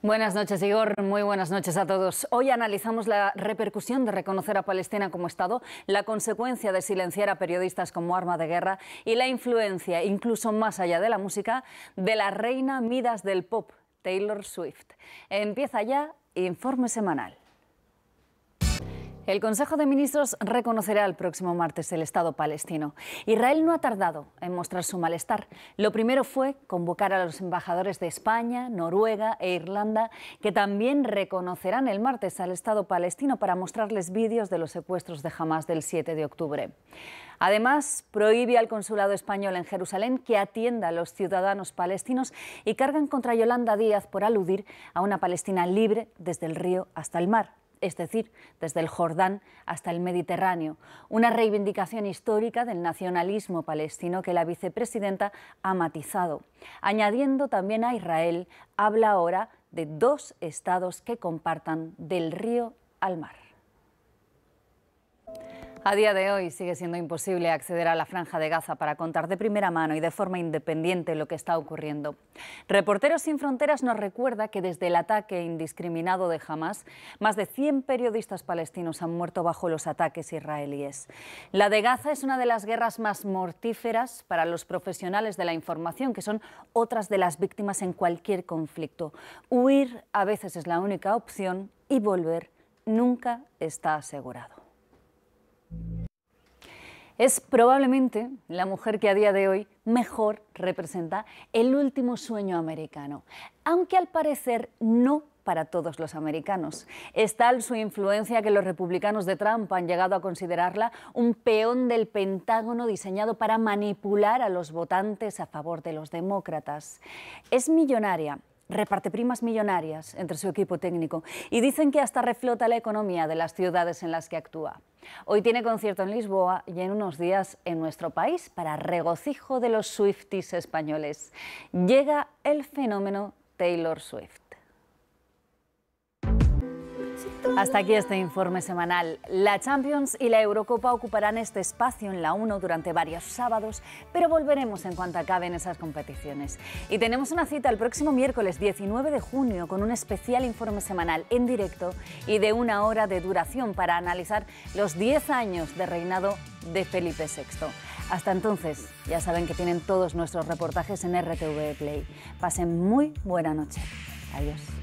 Buenas noches, Igor. Muy buenas noches a todos. Hoy analizamos la repercusión de reconocer a Palestina como Estado, la consecuencia de silenciar a periodistas como arma de guerra y la influencia, incluso más allá de la música, de la reina Midas del pop, Taylor Swift. Empieza ya Informe Semanal. El Consejo de Ministros reconocerá el próximo martes el Estado palestino. Israel no ha tardado en mostrar su malestar. Lo primero fue convocar a los embajadores de España, Noruega e Irlanda, que también reconocerán el martes al Estado palestino para mostrarles vídeos de los secuestros de Hamas del 7 de octubre. Además, prohíbe al consulado español en Jerusalén que atienda a los ciudadanos palestinos y cargan contra Yolanda Díaz por aludir a una Palestina libre desde el río hasta el mar es decir, desde el Jordán hasta el Mediterráneo, una reivindicación histórica del nacionalismo palestino que la vicepresidenta ha matizado. Añadiendo también a Israel, habla ahora de dos estados que compartan del río al mar. A día de hoy sigue siendo imposible acceder a la franja de Gaza para contar de primera mano y de forma independiente lo que está ocurriendo. Reporteros sin Fronteras nos recuerda que desde el ataque indiscriminado de Hamas, más de 100 periodistas palestinos han muerto bajo los ataques israelíes. La de Gaza es una de las guerras más mortíferas para los profesionales de la información, que son otras de las víctimas en cualquier conflicto. Huir a veces es la única opción y volver nunca está asegurado. Es probablemente la mujer que a día de hoy mejor representa el último sueño americano, aunque al parecer no para todos los americanos. Es tal su influencia que los republicanos de Trump han llegado a considerarla un peón del Pentágono diseñado para manipular a los votantes a favor de los demócratas. Es millonaria, reparte primas millonarias entre su equipo técnico y dicen que hasta reflota la economía de las ciudades en las que actúa. Hoy tiene concierto en Lisboa y en unos días en nuestro país para regocijo de los Swifties españoles. Llega el fenómeno Taylor Swift. Hasta aquí este informe semanal. La Champions y la Eurocopa ocuparán este espacio en la 1 durante varios sábados, pero volveremos en cuanto acaben esas competiciones. Y tenemos una cita el próximo miércoles 19 de junio con un especial informe semanal en directo y de una hora de duración para analizar los 10 años de reinado de Felipe VI. Hasta entonces, ya saben que tienen todos nuestros reportajes en RTV Play. Pasen muy buena noche. Adiós.